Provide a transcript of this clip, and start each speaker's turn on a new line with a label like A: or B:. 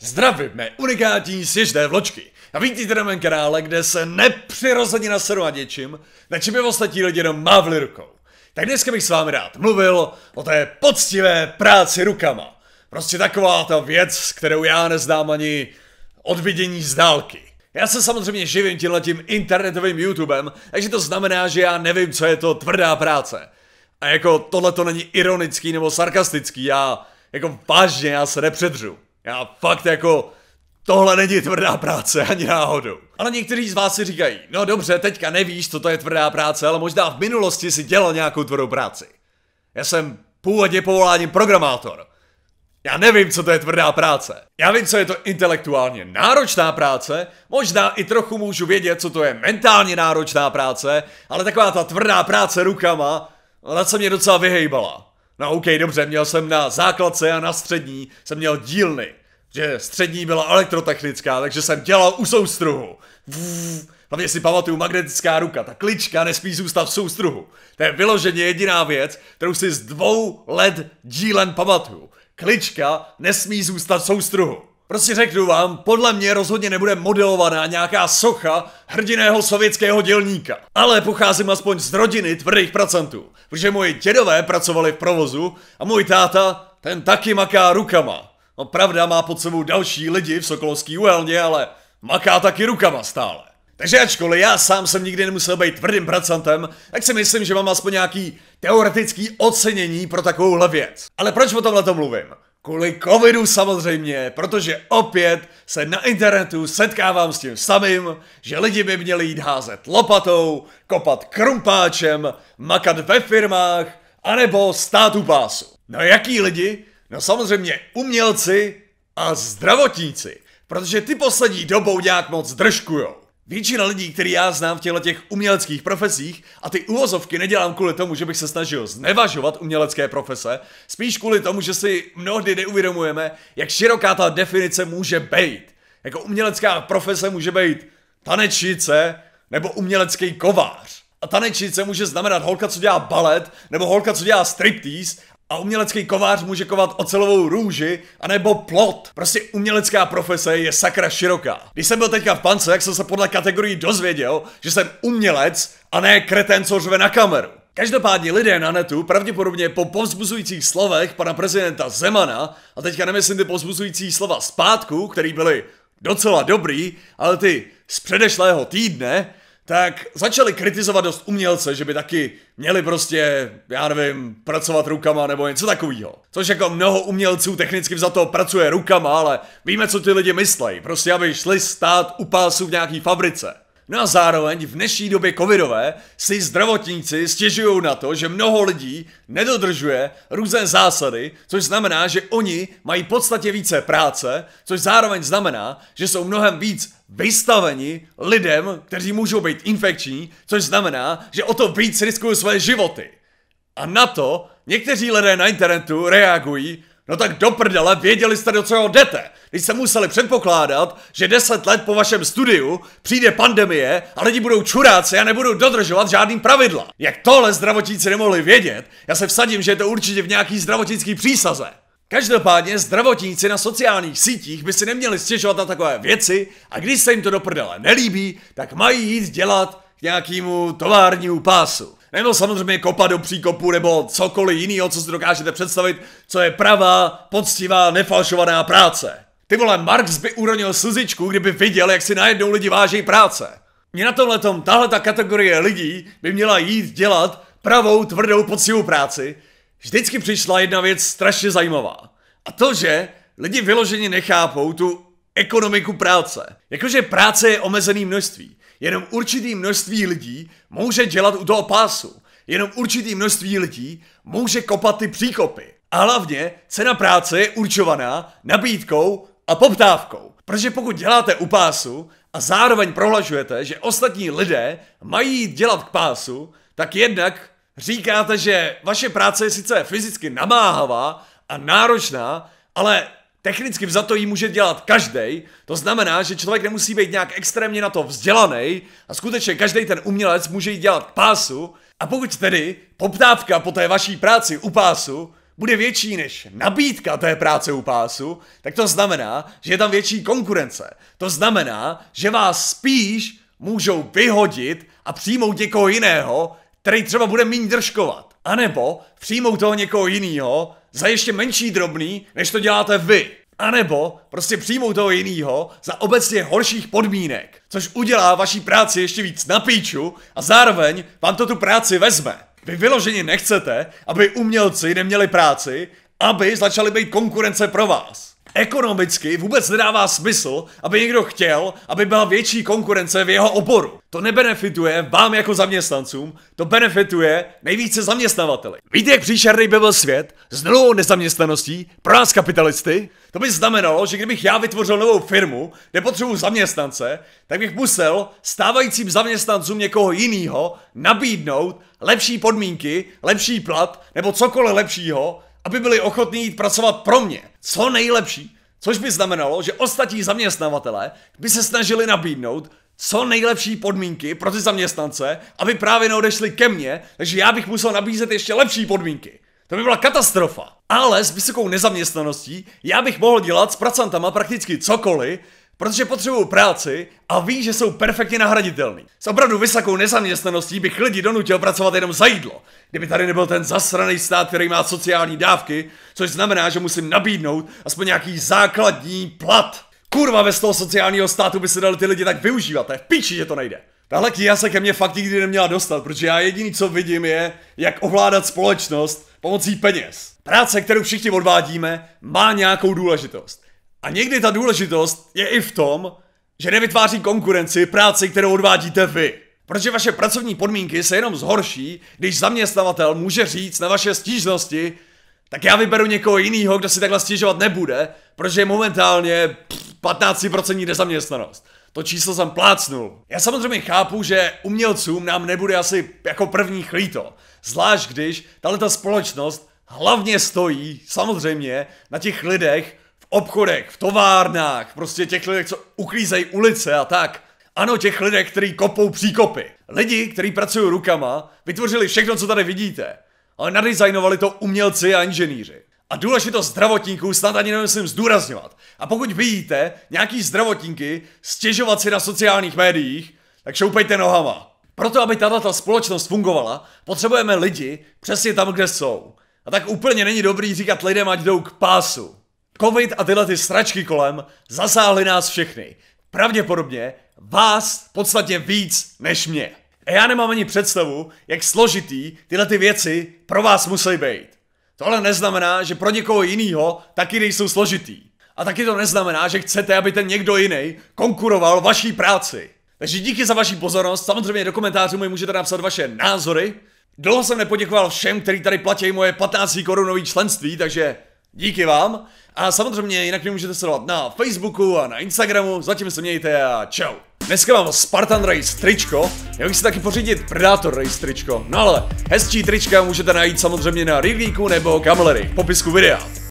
A: Zdravíme unikátní sježné vločky a vítejte na mém kanále, kde se nepřirozeně na a něčím, na čem by ostatní lidi jenom mávli rukou. Tak dneska bych s vámi rád mluvil o té poctivé práci rukama. Prostě taková ta věc, kterou já neznám ani odvidění z dálky. Já se samozřejmě živím tím internetovým YouTubem, takže to znamená, že já nevím, co je to tvrdá práce. A jako tohle to není ironický nebo sarkastický, já jako vážně já se nepředřu. Já fakt jako, tohle není tvrdá práce ani náhodou. Ale někteří z vás si říkají, no dobře, teďka nevíš, co to je tvrdá práce, ale možná v minulosti si dělal nějakou tvrdou práci. Já jsem původně povoláním programátor. Já nevím, co to je tvrdá práce. Já vím, co je to intelektuálně náročná práce, možná i trochu můžu vědět, co to je mentálně náročná práce, ale taková ta tvrdá práce rukama, ta se mě docela vyhejbala. No OK, dobře, měl jsem na základce a na střední, jsem měl dílny. Že střední byla elektrotechnická, takže jsem dělal u soustruhu. hlavně si pamatuju magnetická ruka, ta klička nesmí zůstat v soustruhu. To je vyloženě jediná věc, kterou si z dvou let dílen pamatuju. Klička nesmí zůstat v soustruhu. Prostě řeknu vám, podle mě rozhodně nebude modelovaná nějaká socha hrdiného sovětského dělníka. Ale pocházím aspoň z rodiny tvrdých pracantů, protože moji dědové pracovali v provozu a můj táta, ten taky maká rukama. No pravda, má pod sebou další lidi v Sokolovský uhelně, ale maká taky rukama stále. Takže ačkoliv já sám jsem nikdy nemusel být tvrdým pracantem, tak si myslím, že mám aspoň nějaký teoretický ocenění pro takovouhle věc. Ale proč o tomhle to mluvím? Kvůli covidu samozřejmě, protože opět se na internetu setkávám s tím samým, že lidi by měli jít házet lopatou, kopat krumpáčem, makat ve firmách, anebo stát u pásu. No jaký lidi? No samozřejmě umělci a zdravotníci, protože ty poslední dobou nějak moc držkujou. Většina lidí, který já znám v těchto těch uměleckých profesích, a ty uvozovky nedělám kvůli tomu, že bych se snažil znevažovat umělecké profese, spíš kvůli tomu, že si mnohdy neuvědomujeme, jak široká ta definice může být. Jako umělecká profese může být tanečnice nebo umělecký kovář. A tanečnice může znamenat holka, co dělá balet, nebo holka, co dělá striptease, a umělecký kovář může kovat ocelovou růži, anebo plot. Prostě umělecká profese je sakra široká. Když jsem byl teďka v pance, jak jsem se podle kategorii dozvěděl, že jsem umělec a ne kreten, co řve na kameru. Každopádně lidé na netu pravděpodobně po povzbuzujících slovech pana prezidenta Zemana, a teďka nemyslím ty povzbuzující slova zpátku, který byly docela dobrý, ale ty z předešlého týdne, tak začali kritizovat dost umělce, že by taky měli prostě, já nevím, pracovat rukama nebo něco takového. Což jako mnoho umělců technicky za to pracuje rukama, ale víme, co ty lidi myslejí. Prostě, aby šli stát u pásu v nějaký fabrice. No a zároveň v dnešní době covidové si zdravotníci stěžují na to, že mnoho lidí nedodržuje různé zásady, což znamená, že oni mají podstatě více práce, což zároveň znamená, že jsou mnohem víc vystaveni lidem, kteří můžou být infekční, což znamená, že o to víc riskují své životy. A na to někteří lidé na internetu reagují No tak do prdele, věděli jste, do čeho jdete. Když se museli předpokládat, že deset let po vašem studiu přijde pandemie a lidi budou čuráci a nebudou dodržovat žádný pravidla. Jak tohle zdravotníci nemohli vědět, já se vsadím, že je to určitě v nějaký zdravotnický přísaze. Každopádně zdravotníci na sociálních sítích by si neměli stěžovat na takové věci a když se jim to do prdele nelíbí, tak mají jít dělat k nějakému továrnímu pásu. Nebo samozřejmě kopa do příkopu nebo cokoliv jiného, co si dokážete představit, co je pravá, poctivá, nefalšovaná práce. Ty vole, Marx by uronil slzičku, kdyby viděl, jak si najednou lidi váží práce. Mě na tomhle tom, tahle ta kategorie lidí by měla jít dělat pravou, tvrdou, poctivou práci. Vždycky přišla jedna věc strašně zajímavá. A to, že lidi vyloženě nechápou tu ekonomiku práce. Jakože práce je omezený množství. Jenom určitý množství lidí může dělat u toho pásu. Jenom určitý množství lidí může kopat ty příkopy. A hlavně cena práce je určovaná nabídkou a poptávkou. Protože pokud děláte u pásu a zároveň prohlašujete, že ostatní lidé mají dělat k pásu, tak jednak říkáte, že vaše práce je sice fyzicky namáhavá a náročná, ale Technicky za to jí může dělat každý. To znamená, že člověk nemusí být nějak extrémně na to vzdělaný a skutečně každý ten umělec může jí dělat k pásu. A pokud tedy poptávka po té vaší práci u pásu bude větší než nabídka té práce u pásu, tak to znamená, že je tam větší konkurence. To znamená, že vás spíš můžou vyhodit a přijmout někoho jiného, který třeba bude méně držkovat. A nebo přijmout toho někoho jiného, za ještě menší drobný, než to děláte vy. A nebo prostě přijmou toho jinýho za obecně horších podmínek, což udělá vaší práci ještě víc na píču a zároveň vám to tu práci vezme. Vy vyloženě nechcete, aby umělci neměli práci, aby začali být konkurence pro vás. Ekonomicky vůbec nedává smysl, aby někdo chtěl, aby byla větší konkurence v jeho oboru. To nebenefituje vám jako zaměstnancům, to benefituje nejvíce zaměstnavateli. Víte, jak příšerný by byl svět s nulovou nezaměstnaností pro nás kapitalisty? To by znamenalo, že kdybych já vytvořil novou firmu, kde potřebuji zaměstnance, tak bych musel stávajícím zaměstnancům někoho jiného nabídnout lepší podmínky, lepší plat nebo cokoliv lepšího, aby byli ochotní jít pracovat pro mě. Co nejlepší. Což by znamenalo, že ostatní zaměstnavatele by se snažili nabídnout co nejlepší podmínky pro ty zaměstnance, aby právě neodešli ke mně, takže já bych musel nabízet ještě lepší podmínky. To by byla katastrofa. Ale s vysokou nezaměstnaností já bych mohl dělat s pracantama prakticky cokoliv, Protože potřebují práci a ví, že jsou perfektně nahraditelný. S opravdu vysokou nezaměstnaností bych lidi donutil pracovat jenom za jídlo. Kdyby tady nebyl ten zasraný stát, který má sociální dávky, což znamená, že musím nabídnout aspoň nějaký základní plat. Kurva, z toho sociálního státu by se dali ty lidi tak využívat, to je v píči, že to nejde. Tahle kniha se ke mně fakt nikdy neměla dostat, protože já jediný, co vidím, je, jak ovládat společnost pomocí peněz. Práce, kterou všichni odvádíme, má nějakou důležitost. A někdy ta důležitost je i v tom, že nevytváří konkurenci práci, kterou odvádíte vy. Protože vaše pracovní podmínky se jenom zhorší, když zaměstnavatel může říct na vaše stížnosti, tak já vyberu někoho jiného, kdo si takhle stěžovat nebude, protože je momentálně 15% nezaměstnanost. To číslo jsem plácnul. Já samozřejmě chápu, že umělcům nám nebude asi jako první chlíto. Zvlášť když tahle společnost hlavně stojí samozřejmě na těch lidech, obchodech, v továrnách, prostě těch lidech, co uklízejí ulice a tak. Ano, těch lidech, kteří kopou příkopy. Lidi, kteří pracují rukama, vytvořili všechno, co tady vidíte. Ale nadizajnovali to umělci a inženýři. A důležitost zdravotníků snad ani nemusím zdůrazňovat. A pokud vidíte nějaký zdravotníky stěžovat si na sociálních médiích, tak šoupejte nohama. Proto, aby tato společnost fungovala, potřebujeme lidi přesně tam, kde jsou. A tak úplně není dobrý říkat lidem, ať jdou k pásu. Covid a tyhle ty sračky kolem zasáhly nás všechny. Pravděpodobně vás podstatně víc než mě. A já nemám ani představu, jak složitý tyhle ty věci pro vás musí být. Tohle neznamená, že pro někoho jiného taky nejsou složitý. A taky to neznamená, že chcete, aby ten někdo jiný konkuroval vaší práci. Takže díky za vaši pozornost, samozřejmě do komentářů mi můžete napsat vaše názory. Dlouho jsem nepoděkoval všem, kteří tady platí moje 15 korunové členství, takže Díky vám a samozřejmě jinak mě můžete sledovat na Facebooku a na Instagramu, zatím se mějte a čau. Dneska mám Spartan Race tričko, Měl bych si taky pořídit Predator Race tričko, no ale hezčí trička můžete najít samozřejmě na Rivlíku nebo Kamlery v popisku videa.